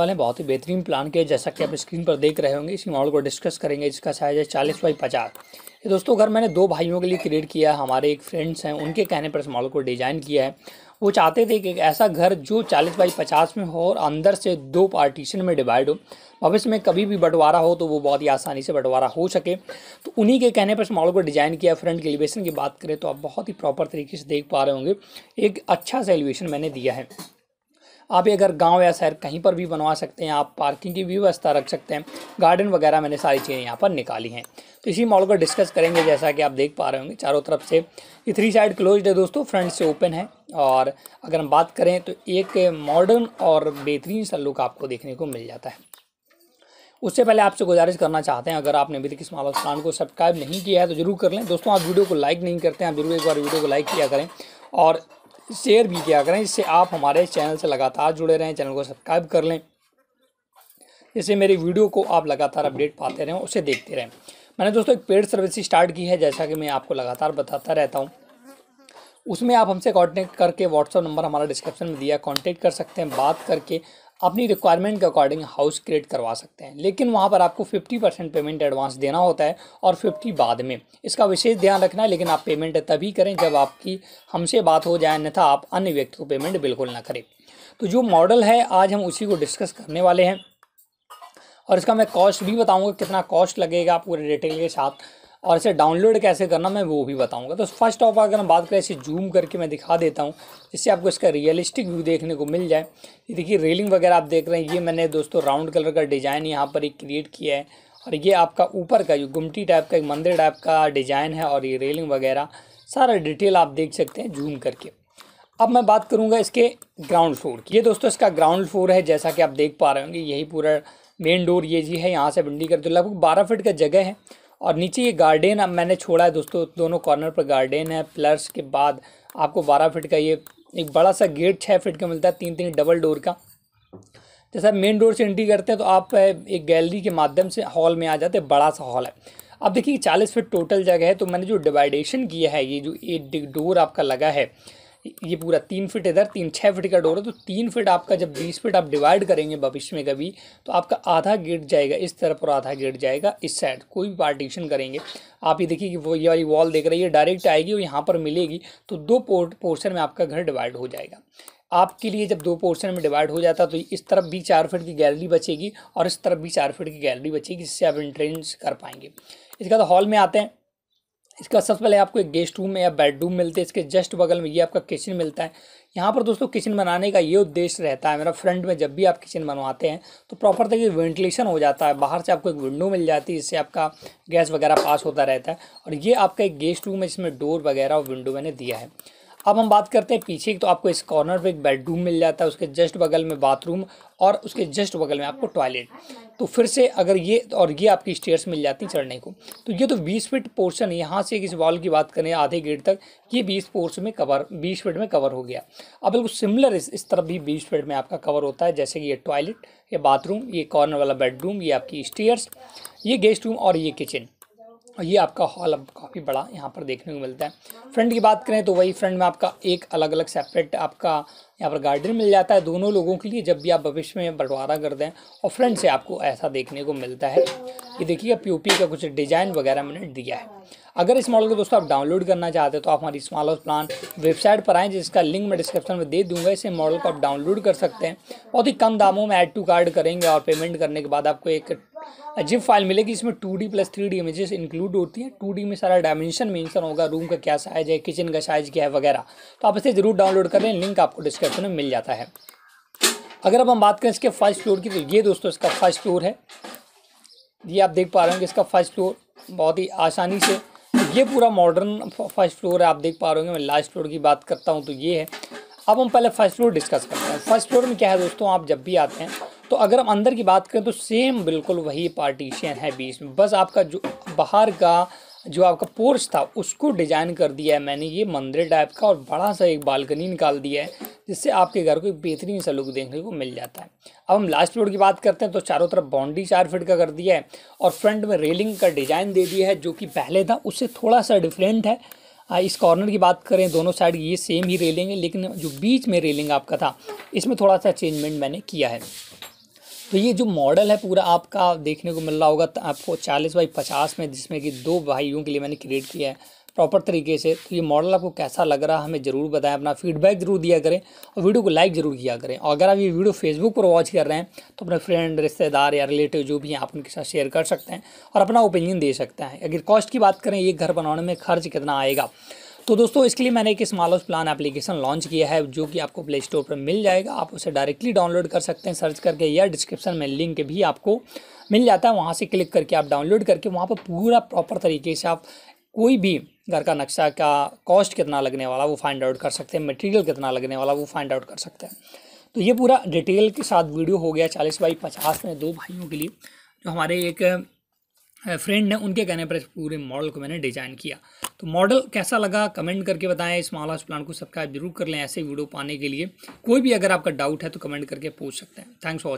वाले बहुत ही बेहतरीन प्लान के जैसा कि आप स्क्रीन पर देख रहे होंगे इसी मॉडल को डिस्कस करेंगे इसका साइज है चालीस बाई पचास ये दोस्तों घर मैंने दो भाइयों के लिए क्रिएट किया है हमारे एक फ्रेंड्स हैं उनके कहने पर इस मॉडल को डिज़ाइन किया है वो चाहते थे कि एक ऐसा घर जो चालीस बाई पचास में हो और अंदर से दो पार्टीशन में डिवाइड हो भविष्य में कभी भी बंटवारा हो तो वो बहुत ही आसानी से बंटवारा हो सके तो उन्हीं के कहने पर इस मॉडल को डिज़ाइन किया फ्रंट के एलिवेशन की बात करें तो आप बहुत ही प्रॉपर तरीके से देख पा रहे होंगे एक अच्छा सा एलिवेशन मैंने दिया है आप ये गांव गाँव या शहर कहीं पर भी बनवा सकते हैं आप पार्किंग की भी व्यवस्था रख सकते हैं गार्डन वगैरह मैंने सारी चीज़ें यहाँ पर निकाली हैं तो इसी मॉडल को डिस्कस करेंगे जैसा कि आप देख पा रहे होंगे चारों तरफ से ये थ्री साइड क्लोज है दोस्तों फ्रंट से ओपन है और अगर हम बात करें तो एक मॉडर्न और बेहतरीन सा लुक आपको देखने को मिल जाता है उससे पहले आपसे गुजारिश करना चाहते हैं अगर आपने अभी तक इस मामला प्लान को सब्सक्राइब नहीं किया है तो जरूर कर लें दोस्तों आप वीडियो को लाइक नहीं करते हैं आप जरूर एक बार वीडियो को लाइक किया करें और शेयर भी किया करें इससे आप हमारे चैनल से लगातार जुड़े रहें चैनल को सब्सक्राइब कर लें इससे मेरी वीडियो को आप लगातार अपडेट पाते रहें उसे देखते रहें मैंने दोस्तों एक पेड सर्विस स्टार्ट की है जैसा कि मैं आपको लगातार बताता रहता हूँ उसमें आप हमसे कॉन्टेक्ट करके व्हाट्सअप नंबर हमारा डिस्क्रिप्शन में दिया कॉन्टेक्ट कर सकते हैं बात करके अपनी रिक्वायरमेंट के अकॉर्डिंग हाउस क्रिएट करवा सकते हैं लेकिन वहाँ पर आपको 50 परसेंट पेमेंट एडवांस देना होता है और 50 बाद में इसका विशेष ध्यान रखना है लेकिन आप पेमेंट तभी करें जब आपकी हमसे बात हो जाए अन्यथा आप अन्य व्यक्ति को पेमेंट बिल्कुल ना करें तो जो मॉडल है आज हम उसी को डिस्कस करने वाले हैं और इसका मैं कॉस्ट भी बताऊँगा कितना कॉस्ट लगेगा पूरे डिटेल के साथ और इसे डाउनलोड कैसे करना मैं वो भी बताऊंगा तो फर्स्ट ऑफ अगर हम बात करें इसे जूम करके मैं दिखा देता हूँ जिससे आपको इसका रियलिस्टिक व्यू देखने को मिल जाए ये देखिए रेलिंग वगैरह आप देख रहे हैं ये मैंने दोस्तों राउंड कलर का डिज़ाइन यहाँ पर एक क्रिएट किया है और ये आपका ऊपर का जो गुमटी टाइप का एक मंदिर टाइप का डिज़ाइन है और ये रेलिंग वगैरह सारा डिटेल आप देख सकते हैं जूम करके अब मैं बात करूँगा इसके ग्राउंड फ्लोर की ये दोस्तों इसका ग्राउंड फ्लोर है जैसा कि आप देख पा रहे होंगे यही पूरा मेन डोर ये जी है यहाँ से बंडी कर तो लगभग बारह फिट का जगह है और नीचे ये गार्डन अब मैंने छोड़ा है दोस्तों दोनों कॉर्नर पर गार्डन है प्लस के बाद आपको बारह फीट का ये एक बड़ा सा गेट छः फीट का मिलता है तीन तीन डबल डोर का जैसा मेन डोर से एंट्री करते हैं तो आप एक गैलरी के माध्यम से हॉल में आ जाते हैं बड़ा सा हॉल है अब देखिए चालीस फीट टोटल जगह है तो मैंने जो डिवाइडेशन किया है ये जो एक डोर आपका लगा है ये पूरा तीन फिट इधर तीन छः फिट का डोर है तो तीन फिट आपका जब बीस फिट आप डिवाइड करेंगे भविष्य में कभी तो आपका आधा गेट जाएगा इस तरफ और आधा गेट जाएगा इस साइड कोई भी पार्टीशन करेंगे आप ये देखिए कि वो ये वाली वॉल देख रही है डायरेक्ट आएगी और यहाँ पर मिलेगी तो दो पोर्ट पोर्शन में आपका घर डिवाइड हो जाएगा आपके लिए जब दो पोर्शन में डिवाइड हो जाता तो इस तरफ भी चार फिट की गैलरी बचेगी और इस तरफ भी चार फिट की गैलरी बचेगी जिससे आप इंट्रेंस कर पाएंगे इसके बाद हॉल में आते हैं इसका सबसे पहले आपको एक गेस्ट रूम या बेडरूम मिलते हैं इसके जस्ट बगल में ये आपका किचन मिलता है यहाँ पर दोस्तों किचन बनाने का ये उद्देश्य रहता है मेरा फ्रंट में जब भी आप किचन बनवाते हैं तो प्रॉपर तरीके से वेंटिलेशन हो जाता है बाहर से आपको एक विंडो मिल जाती है इससे आपका गैस वगैरह पास होता रहता है और ये आपका एक गेस्ट रूम है जिसमें डोर वगैरह और विंडो मैंने दिया है अब हम बात करते हैं पीछे तो आपको इस कॉर्नर पे एक बेडरूम मिल जाता है उसके जस्ट बगल में बाथरूम और उसके जस्ट बगल में आपको टॉयलेट तो फिर से अगर ये और ये आपकी स्टेयर्स मिल जाती चढ़ने को तो ये तो बीस फीट पोर्शन यहाँ से इस वॉल की बात करें आधे गेट तक ये बीस पोर्शन में कवर बीस फीट में कवर हो गया अब बिल्कुल सिमिलर इस इस तरफ भी बीस फीट में आपका कवर होता है जैसे कि ये टॉयलेट ये बाथरूम ये कॉर्नर वाला बेडरूम ये आपकी स्टेयर्स ये गेस्ट रूम और ये किचन और ये आपका हॉल अब काफ़ी बड़ा यहाँ पर देखने को मिलता है फ्रंट की बात करें तो वही फ्रंट में आपका एक अलग अलग सेपरेट आपका यहाँ पर गार्डन मिल जाता है दोनों लोगों के लिए जब भी आप भविष्य में बंटवारा कर दें और फ्रंट से आपको ऐसा देखने को मिलता है ये देखिए पीओपी का कुछ डिज़ाइन वगैरह मैंने दिया है अगर इस मॉडल को दोस्तों आप डाउनलोड करना चाहते हैं तो आप हमारी स्मॉल हाउस प्लान वेबसाइट पर आएँ जिसका लिंक मैं डिस्क्रिप्शन में दे दूंगा इसे मॉडल को आप डाउनलोड कर सकते हैं बहुत ही कम दामों में ऐड टू कार्ड करेंगे और पेमेंट करने के बाद आपको एक अजीब फाइल मिलेगी इसमें two D plus three D images include होती हैं टू डी में सारा डायमेंशन मेंशन होगा रूम का क्या साइज है किचन का साइज क्या है वगैरह तो आप इसे ज़रूर डाउनलोड कर लें लिंक आपको डिस्क्रिप्शन में मिल जाता है अगर अब हम बात करें इसके फर्स्ट फ्लोर की तो ये दोस्तों इसका फर्स्ट फ्लोर है ये आप देख पा रहे हो कि इसका फर्स्ट फ्लोर बहुत ही आसानी से ये पूरा मॉडर्न फर्स्ट फ्लोर है आप देख पा रहे होंगे मैं लास्ट फ्लोर की बात करता हूँ तो ये है अब हम पहले फर्स्ट फ्लोर डिस्कस करते हैं फर्स्ट फ्लोर में क्या है दोस्तों आप जब भी आते हैं तो अगर हम अंदर की बात करें तो सेम बिल्कुल वही पार्टीशन है बीच में बस आपका जो बाहर का जो आपका पोर्च था उसको डिज़ाइन कर दिया है मैंने ये मंदिर टाइप का और बड़ा सा एक बालकनी निकाल दिया है जिससे आपके घर को एक बेहतरीन सा लुक देखने को मिल जाता है अब हम लास्ट फ्लोर की बात करते हैं तो चारों तरफ बाउंड्री चार फिट का कर दिया है और फ्रंट में रेलिंग का डिज़ाइन दे दिया है जो कि पहले था उससे थोड़ा सा डिफरेंट है इस कॉर्नर की बात करें दोनों साइड ये सेम ही रेलिंग है लेकिन जो बीच में रेलिंग आपका था इसमें थोड़ा सा चेंजमेंट मैंने किया है तो ये जो मॉडल है पूरा आपका देखने को मिल रहा होगा तो आपको चालीस बाई पचास में जिसमें कि दो भाइयों के लिए मैंने क्रिएट किया है प्रॉपर तरीके से तो ये मॉडल आपको कैसा लग रहा है हमें ज़रूर बताएं अपना फीडबैक ज़रूर दिया करें और वीडियो को लाइक ज़रूर किया करें और अगर आप ये वीडियो फेसबुक पर वॉच कर रहे हैं तो अपने फ्रेंड रिश्तेदार या रिलेटिव जो भी हैं आप उनके साथ शेयर कर सकते हैं और अपना ओपिनियन दे सकते हैं अगर कॉस्ट की बात करें ये घर बनाने में खर्च कितना आएगा तो दोस्तों इसके लिए मैंने एक small house plan application launch किया है जो कि आपको प्ले स्टोर पर मिल जाएगा आप उसे डायरेक्टली डाउनलोड कर सकते हैं सर्च करके या डिस्क्रिप्शन में लिंक भी आपको मिल जाता है वहाँ से क्लिक करके आप डाउनलोड करके वहाँ पर पूरा प्रॉपर तरीके से आप कोई भी घर का नक्शा का कॉस्ट कितना लगने वाला वो फाइंड आउट कर सकते हैं मटेरियल कितना लगने वाला वो फाइंड आउट कर सकते हैं तो ये पूरा डिटेल के साथ वीडियो हो गया चालीस बाई पचास में दो भाइयों के लिए जो हमारे एक फ्रेंड ने उनके कहने पर इस पूरे मॉडल को मैंने डिज़ाइन किया तो मॉडल कैसा लगा कमेंट करके बताएं इस माल हाउस प्लान को सब्सक्राइब जरूर कर लें ऐसे वीडियो पाने के लिए कोई भी अगर आपका डाउट है तो कमेंट करके पूछ सकते हैं थैंक्स फॉर